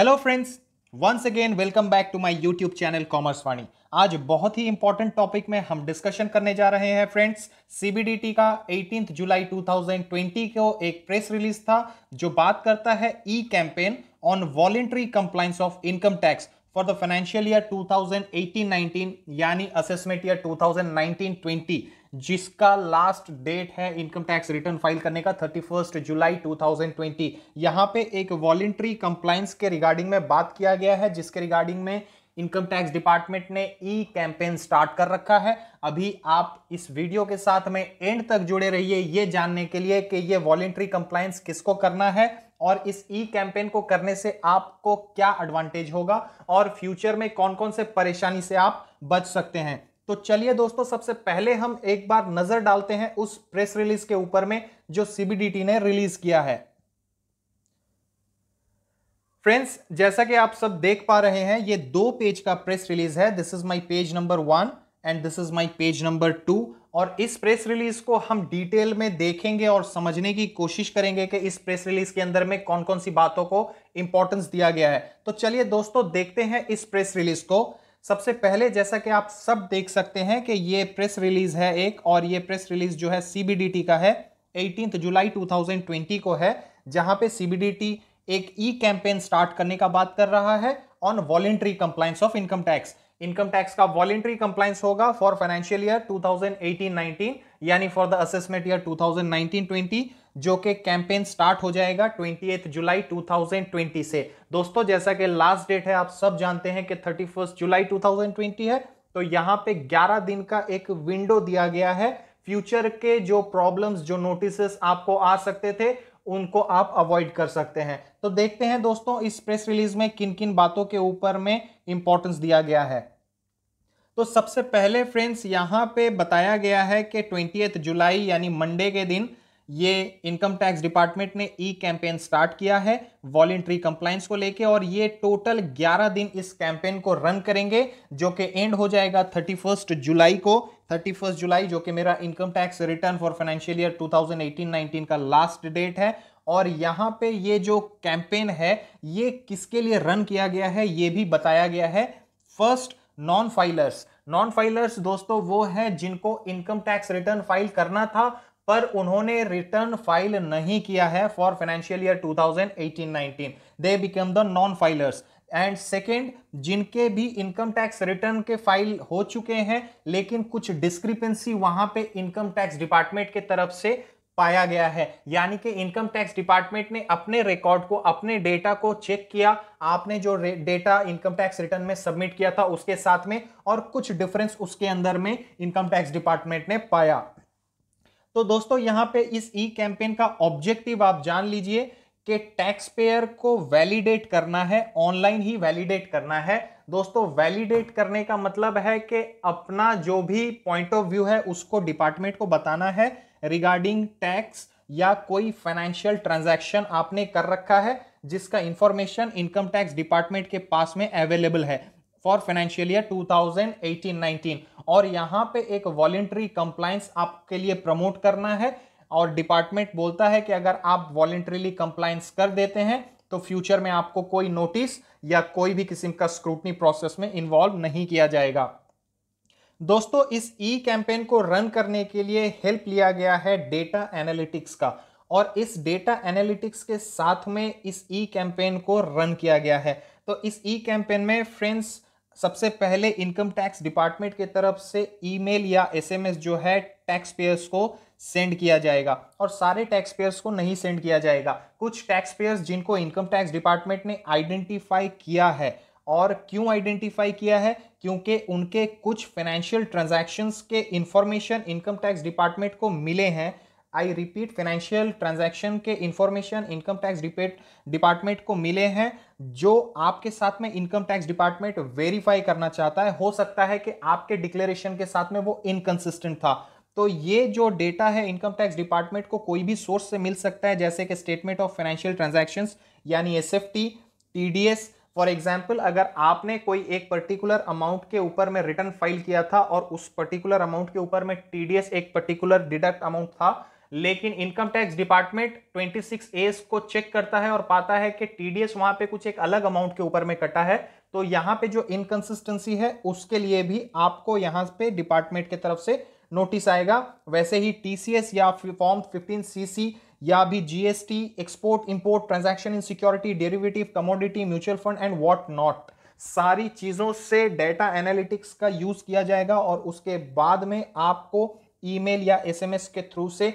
hello friends once again welcome back to my YouTube channel commerce Vani आज बहुत ही important topic में हम discussion करने जा रहे हैं फ्रेंड्स सीबीडीटी का 18 जुलाई 2020 को एक प्रेस रिलीज था जो बात करता है e campaign on voluntary compliance of income tax for the financial year 2018-19 यानी असेसमेंट ईयर 2019-20 जिसका लास्ट डेट है इनकम टैक्स रिटर्न फाइल करने का 31 जुलाई 2020 यहां पे एक वॉलेंट्री कंप्लाइंस के रिगार्डिंग में बात किया गया है जिसके रिगार्डिंग में इनकम टैक्स डिपार्टमेंट ने ई कैंपेन स्टार्ट कर रखा है अभी आप इस वीडियो के साथ में एंड तक जुड़े रहिए ये जानने के लिए कि ये वॉलेंट्री कंप्लाइंस किसको करना है और इस ई कैंपेन को करने से आपको क्या एडवांटेज होगा और फ्यूचर में कौन कौन से परेशानी से आप बच सकते हैं तो चलिए दोस्तों सबसे पहले हम एक बार नजर डालते हैं उस प्रेस रिलीज के ऊपर में जो सीबीडीटी ने रिलीज किया है फ्रेंड्स जैसा कि आप सब देख पा रहे हैं ये दो पेज का प्रेस रिलीज है this is my page number one and this is my page number two और इस प्रेस रिलीज को हम डिटेल में देखेंगे और समझने की कोशिश करेंगे कि इस प्रेस रिलीज के अंदर में कौन कौन सी बातों को इंपॉर्टेंस दिया गया है तो चलिए दोस्तों देखते हैं इस प्रेस रिलीज को सबसे पहले जैसा कि आप सब देख सकते हैं कि ये प्रेस रिलीज है एक और ये प्रेस रिलीज जो है सीबीडीटी का है एटीन जुलाई 2020 को है जहां पे सीबीडीटी एक ई कैंपेन स्टार्ट करने का बात कर रहा है on voluntary compliance of income tax income tax का वॉलेंट्री कंप्लाइंस होगा फॉर फाइनेंशियल ईयर 2018-19 यानी फॉर द असेसमेंट ईयर 2019-20 जो के कैंपेन स्टार्ट हो जाएगा ट्वेंटी जुलाई 2020 से दोस्तों जैसा कि लास्ट डेट है आप सब जानते हैं कि 31 जुलाई 2020 है तो यहां पे 11 दिन का एक विंडो दिया गया है फ्यूचर के जो प्रॉब्लम्स जो नोटिस आपको आ सकते थे उनको आप अवॉइड कर सकते हैं तो देखते हैं दोस्तों इस प्रेस रिलीज में किन किन बातों के ऊपर में इंपॉर्टेंस दिया गया है तो सबसे पहले फ्रेंड्स यहां पे बताया गया है कि ट्वेंटी जुलाई यानी मंडे के दिन ये इनकम टैक्स डिपार्टमेंट ने ई कैंपेन स्टार्ट किया है वॉलेंट्री कंप्लाइंस को लेके और ये टोटल 11 दिन इस कैंपेन को रन करेंगे जो कि एंड हो जाएगा 31 जुलाई को थर्टी फर्स्ट जुलाई जो कि मेरा income tax return for financial year 2018-19 का लास्ट डेट है और यहाँ पे ये जो कैंपेन है ये किसके लिए रन किया गया है ये भी बताया गया है first non filers non filers दोस्तों वो हैं जिनको इनकम टैक्स रिटर्न फाइल करना था पर उन्होंने रिटर्न फाइल नहीं किया है for financial year 2018-19 they become the non filers and second जिनके भी इनकम टैक्स रिटर्न के फाइल हो चुके हैं लेकिन कुछ डिस्क्रिपेंसी वहां पे इनकम टैक्स डिपार्टमेंट के तरफ से पाया गया है यानी कि इनकम टैक्स डिपार्टमेंट ने अपने रिकॉर्ड को अपने डेटा को चेक किया आपने जो डेटा इनकम टैक्स रिटर्न में सबमिट किया था उसके साथ में और कुछ डिफरेंस उसके अंदर में इनकम टैक्स डिपार्टमेंट ने पाया तो दोस्तों यहां पे इस ई कैंपेन का ऑब्जेक्टिव आप जान लीजिए कि टैक्स पेयर को वैलिडेट करना है ऑनलाइन ही वैलिडेट करना है दोस्तों वैलिडेट करने का मतलब है कि अपना जो भी पॉइंट ऑफ व्यू है उसको डिपार्टमेंट को बताना है रिगार्डिंग टैक्स या कोई फाइनेंशियल ट्रांजैक्शन आपने कर रखा है जिसका इंफॉर्मेशन इनकम टैक्स डिपार्टमेंट के पास में अवेलेबल है फॉर फाइनेंशियल ईयर 2018-19 और यहाँ पे एक वॉलेंट्री कंप्लाइंस आपके लिए प्रमोट करना है और डिपार्टमेंट बोलता है कि अगर आप वॉलेंट्रीली कंप्लाइंस कर देते हैं तो फ्यूचर में आपको कोई नोटिस या कोई भी किस्म का स्क्रूटनी प्रोसेस में इन्वॉल्व नहीं किया जाएगा दोस्तों इस ई कैंपेन को रन करने के लिए हेल्प लिया गया है डेटा एनालिटिक्स का और इस डेटा एनालिटिक्स के साथ में इस ई कैंपेन को रन किया गया है तो इस ई कैंपेन में फ्रेंड्स सबसे पहले इनकम टैक्स डिपार्टमेंट के तरफ से ईमेल या एसएमएस जो है टैक्स पेयर्स को सेंड किया जाएगा और सारे टैक्स पेयर्स को नहीं सेंड किया जाएगा कुछ टैक्स पेयर्स जिनको इनकम टैक्स डिपार्टमेंट ने आइडेंटिफाई किया है और क्यों आइडेंटिफाई किया है क्योंकि उनके कुछ फाइनेंशियल ट्रांजैक्शंस के इंफॉर्मेशन इनकम टैक्स डिपार्टमेंट को मिले हैं आई रिपीट फाइनेंशियल ट्रांजैक्शन के information income tax repeat department को मिले हैं जो आपके साथ में इनकम टैक्स डिपार्टमेंट वेरीफाई करना चाहता है हो सकता है कि आपके डिक्लेरेशन के साथ में वो इनकन्सिस्टेंट था तो ये जो डेटा है इनकम टैक्स डिपार्टमेंट को कोई भी सोर्स से मिल सकता है जैसे कि स्टेटमेंट ऑफ फाइनेंशियल ट्रांजेक्शन यानी S F T for example अगर आपने कोई एक पर्टिकुलर अमाउंट के ऊपर में रिटर्न फाइल किया था और उस पर्टिकुलर अमाउंट के ऊपर में टी एक पर्टिकुलर डिडक्ट अमाउंट था लेकिन इनकम टैक्स डिपार्टमेंट 26 एस को चेक करता है और पाता है कि टीडीएस वहां पे कुछ एक अलग अमाउंट के ऊपर में कटा है तो यहाँ पे जो इनकन्सिस्टेंसी है उसके लिए भी आपको यहाँ पे डिपार्टमेंट के तरफ से नोटिस आएगा वैसे ही टीसीएस या फॉर्म 15 सीसी या भी GST export import transaction in security derivative commodity mutual fund and what not सारी चीज़ों से डेटा एनालिटिक्स का यूज़ किया जाएगा और उसके बाद में आपको ईमेल या एसएमएस के थ्रू से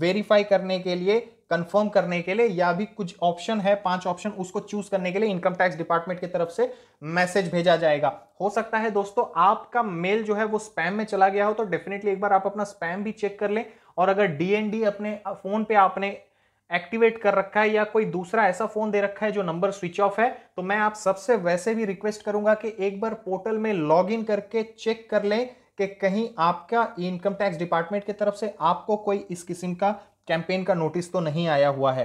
वेरीफाई करने के लिए कंफर्म करने के लिए या भी कुछ ऑप्शन है पांच ऑप्शन उसको चूज करने के लिए इनकम टैक्स डिपार्टमेंट की तरफ से मैसेज भेजा जाएगा हो सकता है दोस्तों आपका मेल जो है वो स्पैम में चला गया हो तो डेफिनेटली एक बार आप अपना स्पैम भी चेक कर लें और अगर डीएनडी अपने फोन पे आपने एक्टिवेट कर रखा है या कोई दूसरा ऐसा फोन दे रखा है जो नंबर स्विच ऑफ है तो मैं आप सबसे वैसे भी रिक्वेस्ट करूंगा कि एक बार पोर्टल में लॉग इन करके चेक कर लें कि कहीं आपका इनकम टैक्स डिपार्टमेंट की तरफ से आपको कोई इस किस्म का कैंपेन का नोटिस तो नहीं आया हुआ है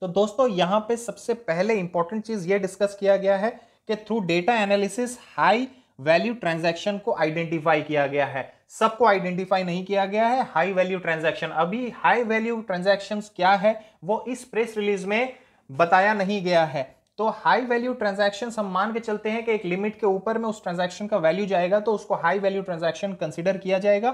तो दोस्तों यहां पे सबसे पहले इंपॉर्टेंट चीज़ ये डिस्कस किया गया है कि through data analysis high value transaction को आइडेंटिफाई किया गया है सबको आइडेंटिफाई नहीं किया गया है हाई वैल्यू ट्रांजैक्शन अभी हाई वैल्यू ट्रांजैक्शंस क्या है वो इस प्रेस रिलीज में बताया नहीं गया है तो हाई वैल्यू ट्रांजैक्शन हम मान के चलते हैं कि एक लिमिट के ऊपर में उस ट्रांजैक्शन का वैल्यू जाएगा तो उसको हाई वैल्यू ट्रांजैक्शन कंसिडर किया जाएगा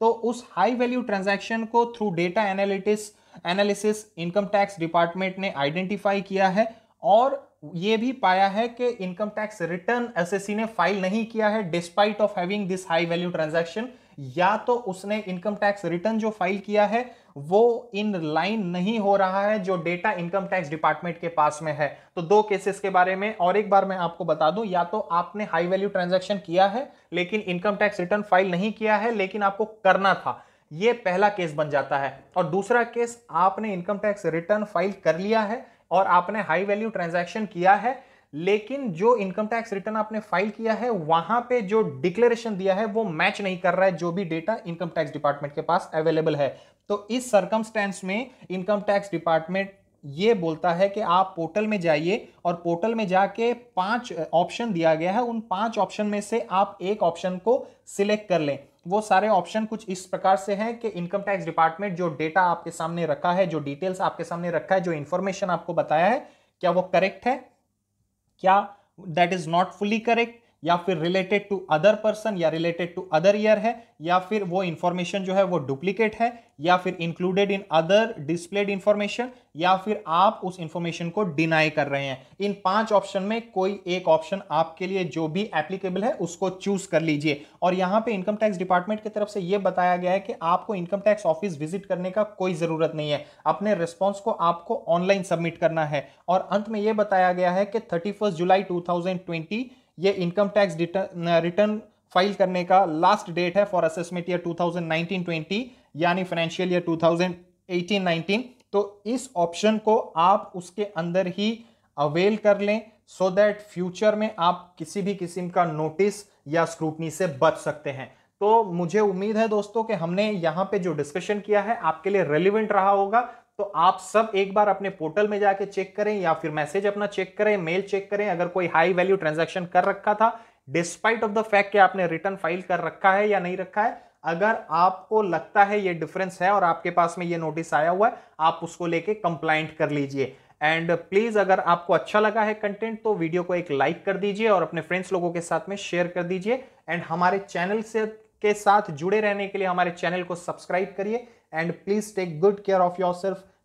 तो उस हाई वैल्यू ट्रांजैक्शन को through data analytics analysis income tax department ने आइडेंटिफाई किया है और ये भी पाया है कि इनकम टैक्स रिटर्न एसएससी ने फाइल नहीं किया है despite of having this high value transaction या तो उसने इनकम टैक्स रिटर्न जो फाइल किया है वो इन लाइन नहीं हो रहा है जो डेटा इनकम टैक्स डिपार्टमेंट के पास में है तो दो केसेस के बारे में और एक बार मैं आपको बता दूं या तो आपने हाई वैल्यू ट्रांजेक्शन किया है लेकिन इनकम टैक्स रिटर्न फाइल नहीं किया है लेकिन आपको करना था ये पहला केस बन जाता है और दूसरा केस आपने इनकम टैक्स रिटर्न फाइल कर लिया है और आपने हाई वैल्यू ट्रांजैक्शन किया है लेकिन जो इनकम टैक्स रिटर्न आपने फाइल किया है वहां पे जो डिक्लेरेशन दिया है वो मैच नहीं कर रहा है जो भी डेटा इनकम टैक्स डिपार्टमेंट के पास अवेलेबल है तो इस सर्कमस्टेंस में इनकम टैक्स डिपार्टमेंट ये बोलता है कि आप पोर्टल में जाइए और पोर्टल में जाके पांच ऑप्शन दिया गया है उन पांच ऑप्शन में से आप एक ऑप्शन को सिलेक्ट कर लें वो सारे ऑप्शन कुछ इस प्रकार से हैं कि इनकम टैक्स डिपार्टमेंट जो डेटा आपके सामने रखा है जो डिटेल्स आपके सामने रखा है जो इन्फॉर्मेशन आपको बताया है क्या वो करेक्ट है क्या that is not fully correct या फिर रिलेटेड टू अदर पर्सन या रिलेटेड टू अदर ईयर है या फिर वो इंफॉर्मेशन जो है वो डुप्लीकेट है या फिर included in other displayed information या फिर आप उस इंफॉर्मेशन को डिनाई कर रहे हैं इन पांच ऑप्शन में कोई एक ऑप्शन आपके लिए जो भी एप्लीकेबल है उसको चूज कर लीजिए और यहाँ पे इनकम टैक्स डिपार्टमेंट की तरफ से ये बताया गया है कि आपको इनकम टैक्स ऑफिस विजिट करने का कोई जरूरत नहीं है अपने रिस्पॉन्स को आपको ऑनलाइन सबमिट करना है और अंत में यह बताया गया है कि थर्टी जुलाई टू ये इनकम टैक्स रिटर्न फाइल करने का लास्ट डेट है फॉर असेसमेंट ईयर 2019-20 यानी फाइनेंशियल ईयर 2018-19 तो इस ऑप्शन को आप उसके अंदर ही अवेल कर लें सो दैट फ्यूचर में आप किसी भी किस्म का नोटिस या स्क्रूटनी से बच सकते हैं तो मुझे उम्मीद है दोस्तों कि हमने यहाँ पे जो डिस्कशन किया है आपके लिए रेलिवेंट रहा होगा तो आप सब एक बार अपने पोर्टल में जाके चेक करें या फिर मैसेज अपना चेक करें मेल चेक करें अगर कोई हाई वैल्यू ट्रांजेक्शन कर रखा था डिस्पाइट ऑफ द फैक्ट कि आपने रिटर्न फाइल कर रखा है या नहीं रखा है अगर आपको लगता है ये डिफरेंस है और आपके पास में ये नोटिस आया हुआ है आप उसको लेके कंप्लाइंट कर लीजिए एंड प्लीज अगर आपको अच्छा लगा है कंटेंट तो वीडियो को एक लाइक कर दीजिए और अपने फ्रेंड्स लोगों के साथ में शेयर कर दीजिए एंड हमारे चैनल से के साथ जुड़े रहने के लिए हमारे चैनल को सब्सक्राइब करिए and please take good care of your self